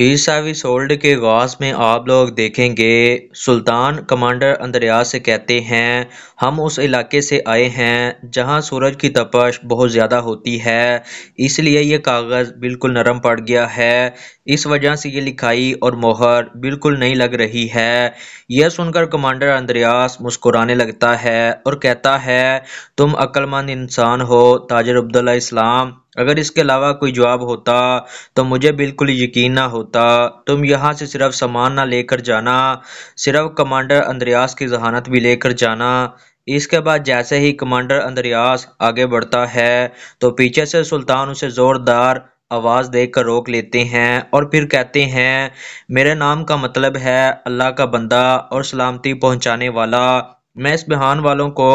ईसावी sold के आगाज में आप लोग देखेंगे सुल्तान कमांडर अंद्रयास से कहते हैं हम उस इलाके से आए हैं जहां सूरज की तपश बहुत ज़्यादा होती है इसलिए यह कागज़ बिल्कुल नरम पड़ गया है इस वजह से ये लिखाई और मोहर बिल्कुल नहीं लग रही है यह सुनकर कमांडर अंद्रयास मुस्कुराने लगता है और कहता है तुम अक्लमंद इंसान हो ताजर अब्दुल्ला इस्लाम अगर इसके अलावा कोई जवाब होता तो मुझे बिल्कुल यकीन ना होता तुम यहाँ से सिर्फ सामान ना लेकर जाना सिर्फ कमांडर अंद्रयास की जहानत भी लेकर जाना इसके बाद जैसे ही कमांडर अंद्रयास आगे बढ़ता है तो पीछे से सुल्तान उसे ज़ोरदार आवाज़ देकर रोक लेते हैं और फिर कहते हैं मेरे नाम का मतलब है अल्लाह का बंदा और सलामती पहुंचाने वाला मैं इस बहान वालों को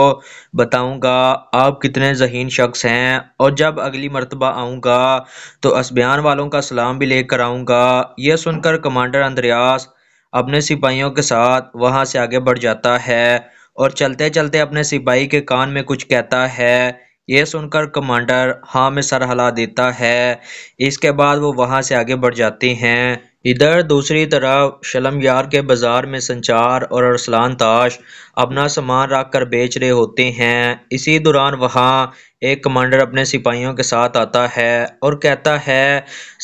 बताऊंगा आप कितने जहीन शख्स हैं और जब अगली मरतबा आऊँगा तो इस बयान वालों का सलाम भी लेकर आऊँगा यह सुनकर कमांडर अंद्रयास अपने सिपाहियों के साथ वहाँ से आगे बढ़ जाता है और चलते चलते अपने सिपाही के कान में कुछ कहता है यह सुनकर कमांडर हाँ में सर हला देता है इसके बाद वो वहाँ से आगे बढ़ जाते हैं इधर दूसरी तरफ शलमयार के बाज़ार में संचार और अरसलान ताश अपना सामान रख कर बेच रहे होते हैं इसी दौरान वहाँ एक कमांडर अपने सिपाहियों के साथ आता है और कहता है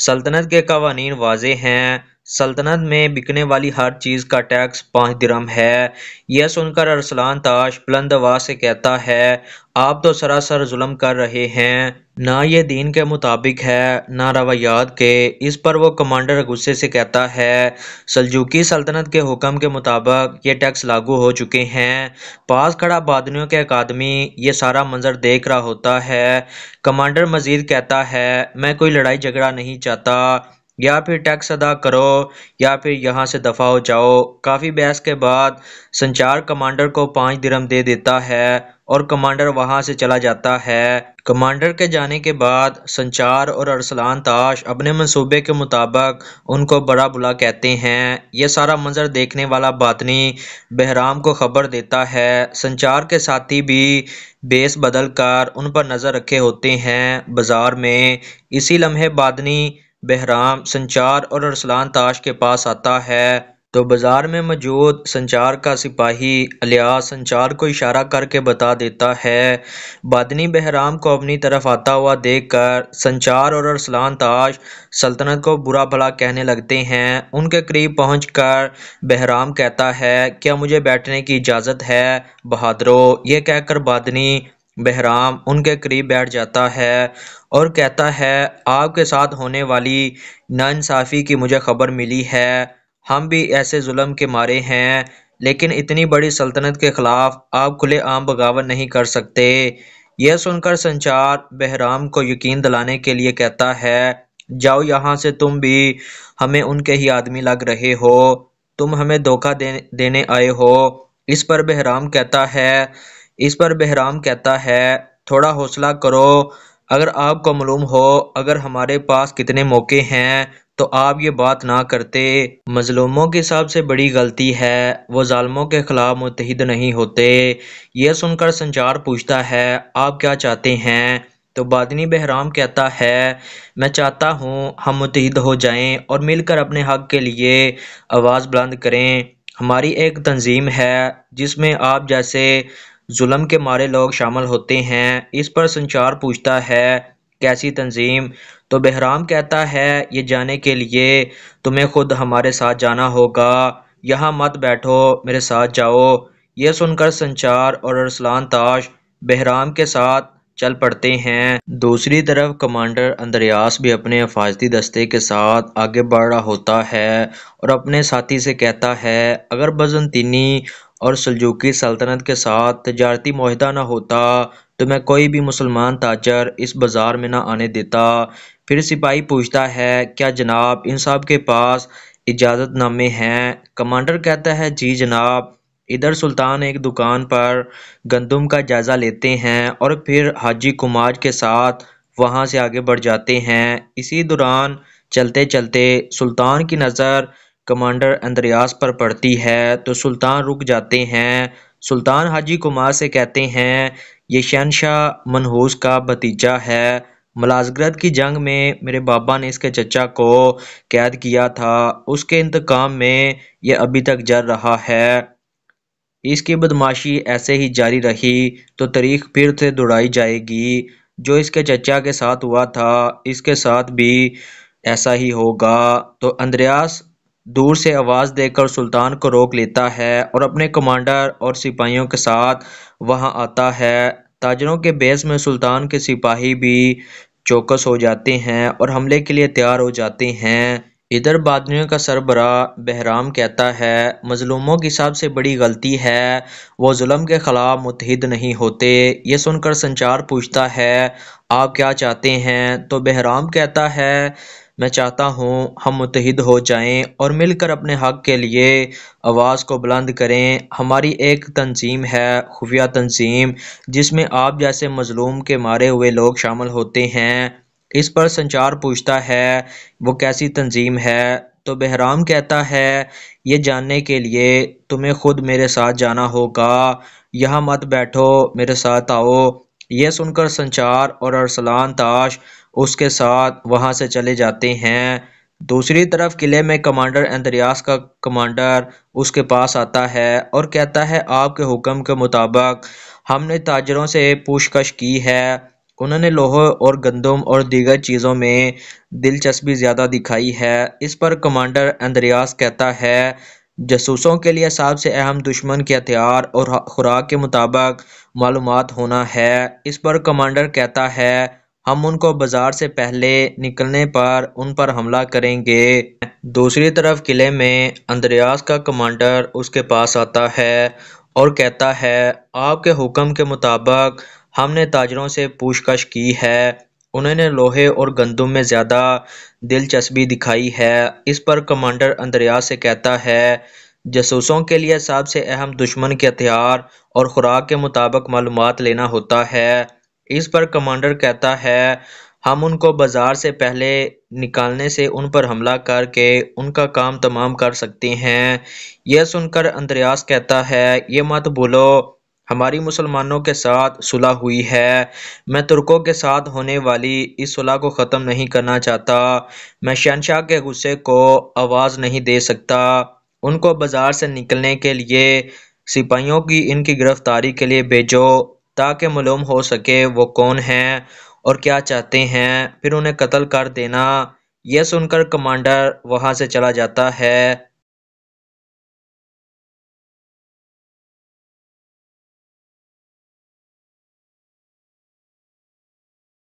सल्तनत के कवानीन वाज हैं सल्तनत में बिकने वाली हर चीज़ का टैक्स पाँच दरम है यह सुनकर अरसलान ताश बुलंद आवाज से कहता है आप तो सरासर जुल्म कर रहे हैं ना ये दीन के मुताबिक है ना रवायात के इस पर वो कमांडर गुस्से से कहता है सलजुकी सल्तनत के हुक्म के मुताबिक ये टैक्स लागू हो चुके हैं पास खड़ा बादनियों के अकादमी ये सारा मंजर देख रहा होता है कमांडर मजीद कहता है मैं कोई लड़ाई झगड़ा नहीं चाहता या फिर टैक्स अदा करो या फिर यहाँ से दफ़ा हो जाओ काफ़ी बहस के बाद संचार कमांडर को पाँच दिरम दे देता है और कमांडर वहाँ से चला जाता है कमांडर के जाने के बाद संचार और अरसलान ताश अपने मंसूबे के मुताबिक उनको बड़ा बुला कहते हैं यह सारा मंजर देखने वाला बातनी बहराम को खबर देता है संचार के साथी भी बेस बदल कर उन पर नज़र रखे होते हैं बाजार में इसी लम्हे बादनी बहराम संचार और अरसलान ताश के पास आता है तो बाजार में मौजूद संचार का सिपाही अलिया संचार को इशारा करके बता देता है बादनी बहराम को अपनी तरफ आता हुआ देखकर संचार और अरसलान ताश सल्तनत को बुरा भला कहने लगते हैं उनके करीब पहुंचकर बहराम कहता है क्या मुझे बैठने की इजाज़त है बहादुरों ये कहकर बादनी बहराम उनके करीब बैठ जाता है और कहता है आपके साथ होने वाली नाानसाफ़ी की मुझे खबर मिली है हम भी ऐसे जुल्म के मारे हैं लेकिन इतनी बड़ी सल्तनत के ख़िलाफ़ आप खुले आम बगावत नहीं कर सकते यह सुनकर संचार बहराम को यकीन दिलाने के लिए कहता है जाओ यहाँ से तुम भी हमें उनके ही आदमी लग रहे हो तुम हमें धोखा दे, देने आए हो इस पर बहराम कहता है इस पर बहराम कहता है थोड़ा हौसला करो अगर आपको मालूम हो अगर हमारे पास कितने मौके हैं तो आप ये बात ना करते मजलूमों की सबसे बड़ी गलती है वो ालमों के ख़िलाफ़ मुतहद नहीं होते यह सुनकर संचार पूछता है आप क्या चाहते हैं तो बादनी बहराम कहता है मैं चाहता हूँ हम मुतहद हो जाएं और मिलकर अपने हक के लिए आवाज़ बुलंद करें हमारी एक तंजीम है जिसमें आप जैसे जुल्म के मारे लोग शामिल होते हैं इस पर संचार पूछता है कैसी तंजीम तो बहराम कहता है ये जाने के लिए तुम्हें खुद हमारे साथ जाना होगा यहाँ मत बैठो मेरे साथ जाओ ये सुनकर संचार और अरसलान ताश बहराम के साथ चल पड़ते हैं दूसरी तरफ कमांडर अंद्रयास भी अपने हिफाजती दस्ते के साथ आगे बढ़ रहा होता है और अपने साथी से कहता है अगर बजनतीनी और सलजूकी सल्तनत के साथ तजारती माहिदा ना होता तो मैं कोई भी मुसलमान ताजर इस बाज़ार में ना आने देता फिर सिपाही पूछता है क्या जनाब इन साहब के पास इजाज़तनामे हैं कमांडर कहता है जी जनाब इधर सुल्तान एक दुकान पर गंदम का जायज़ा लेते हैं और फिर हाजी कुमार के साथ वहाँ से आगे बढ़ जाते हैं इसी दौरान चलते चलते सुल्तान की नज़र कमांडर अंद्रयास पर पड़ती है तो सुल्तान रुक जाते हैं सुल्तान हाजी कुमार से कहते हैं ये शहनशाह मनहूस का भतीजा है मलाजगरत की जंग में मेरे बाबा ने इसके चचा को कैद किया था उसके इंतकाम में यह अभी तक जर रहा है इसकी बदमाशी ऐसे ही जारी रही तो तारीख फिर से दौड़ाई जाएगी जो इसके चचा के साथ हुआ था इसके साथ भी ऐसा ही होगा तो अंद्रयास दूर से आवाज़ देकर सुल्तान को रोक लेता है और अपने कमांडर और सिपाहियों के साथ वहां आता है ताजरों के बेस में सुल्तान के सिपाही भी चौकस हो जाते हैं और हमले के लिए तैयार हो जाते हैं इधर बादनियों का सरबरा बहराम कहता है मजलूमों की सबसे बड़ी गलती है वो जुल्म के ख़िलाफ़ मुतहद नहीं होते ये सुनकर संचार पूछता है आप क्या चाहते हैं तो बहराम कहता है मैं चाहता हूँ हम मुतहद हो जाए और मिलकर अपने हक के लिए आवाज़ को बुलंद करें हमारी एक तंजीम है खुफिया तंजीम जिसमें आप जैसे मज़लूम के मारे हुए लोग शामिल होते हैं इस पर संचार पूछता है वो कैसी तंजीम है तो बहराम कहता है ये जानने के लिए तुम्हें खुद मेरे साथ जाना होगा यहाँ मत बैठो मेरे साथ आओ यह सुनकर संचार और अरसलान ताश उसके साथ वहाँ से चले जाते हैं दूसरी तरफ किले में कमांडर एंतरियास का कमांडर उसके पास आता है और कहता है आपके हुक्म के मुताबिक हमने ताजरों से पूछकश की है उन्होंने लोहे और गंदम और दीगर चीज़ों में दिलचस्पी ज़्यादा दिखाई है इस पर कमांडर एंद्रयास कहता है जसूसों के लिए सबसे अहम दुश्मन के हथियार और खुराक के मुताबिक मालूम होना है इस पर कमांडर कहता है हम उनको बाजार से पहले निकलने पर उन पर हमला करेंगे दूसरी तरफ किले में अंद्रयास का कमांडर उसके पास आता है और कहता है आपके हुक्म के मुताबिक हमने ताजरों से पूछताछ की है उन्होंने लोहे और गंदम में ज़्यादा दिलचस्पी दिखाई है इस पर कमांडर अंद्रयास से कहता है जासूसों के लिए सबसे अहम दुश्मन के हथियार और ख़ुराक के मुताबिक मालूम लेना होता है इस पर कमांडर कहता है हम उनको बाजार से पहले निकालने से उन पर हमला करके उनका काम तमाम कर सकते हैं यह सुनकर अंद्रयास कहता है ये मत बोलो हमारी मुसलमानों के साथ सुलह हुई है मैं तुर्कों के साथ होने वाली इस सुलह को ख़त्म नहीं करना चाहता मैं शहनशाह के गुस्से को आवाज़ नहीं दे सकता उनको बाजार से निकलने के लिए सिपाहियों की इनकी गिरफ्तारी के लिए भेजो ताकि मलूम हो सके वो कौन हैं और क्या चाहते हैं फिर उन्हें कत्ल कर देना यह सुनकर कमांडर वहाँ से चला जाता है